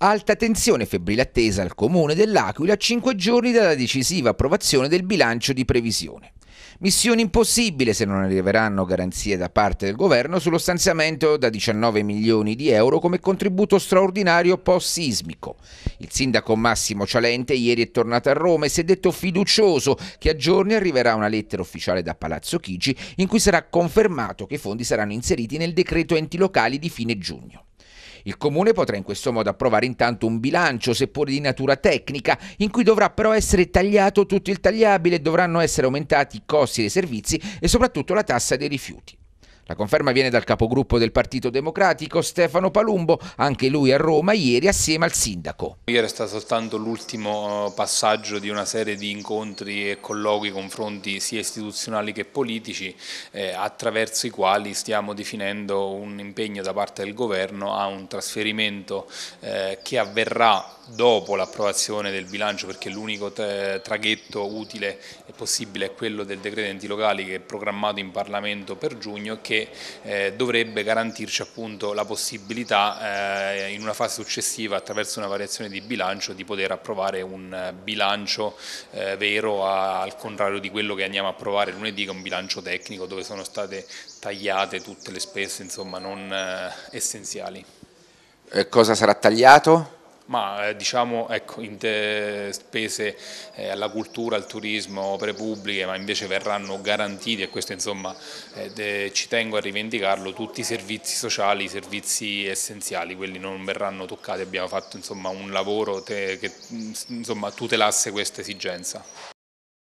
Alta tensione febbrile attesa al comune dell'Aquila a 5 giorni dalla decisiva approvazione del bilancio di previsione. Missione impossibile se non arriveranno garanzie da parte del governo sullo stanziamento da 19 milioni di euro come contributo straordinario post-sismico. Il sindaco Massimo Cialente ieri è tornato a Roma e si è detto fiducioso che a giorni arriverà una lettera ufficiale da Palazzo Chigi in cui sarà confermato che i fondi saranno inseriti nel decreto enti locali di fine giugno. Il Comune potrà in questo modo approvare intanto un bilancio, seppur di natura tecnica, in cui dovrà però essere tagliato tutto il tagliabile, dovranno essere aumentati i costi dei servizi e soprattutto la tassa dei rifiuti. La conferma viene dal capogruppo del Partito Democratico Stefano Palumbo, anche lui a Roma ieri assieme al sindaco. Ieri è stato soltanto l'ultimo eh, passaggio di una serie di incontri e colloqui, confronti sia istituzionali che politici, eh, attraverso i quali stiamo definendo un impegno da parte del governo a un trasferimento eh, che avverrà dopo l'approvazione del bilancio perché l'unico eh, traghetto utile e possibile è quello del decreto enti locali che è programmato in Parlamento per giugno che eh, dovrebbe garantirci appunto la possibilità eh, in una fase successiva attraverso una variazione di bilancio di poter approvare un eh, bilancio eh, vero a, al contrario di quello che andiamo a approvare lunedì che è un bilancio tecnico dove sono state tagliate tutte le spese insomma non eh, essenziali. E eh, cosa sarà tagliato? ma eh, diciamo ecco, in te spese eh, alla cultura, al turismo, opere pubbliche, ma invece verranno garantiti e questo insomma eh, de, ci tengo a rivendicarlo, tutti i servizi sociali, i servizi essenziali, quelli non verranno toccati, abbiamo fatto insomma, un lavoro te, che mm, insomma, tutelasse questa esigenza.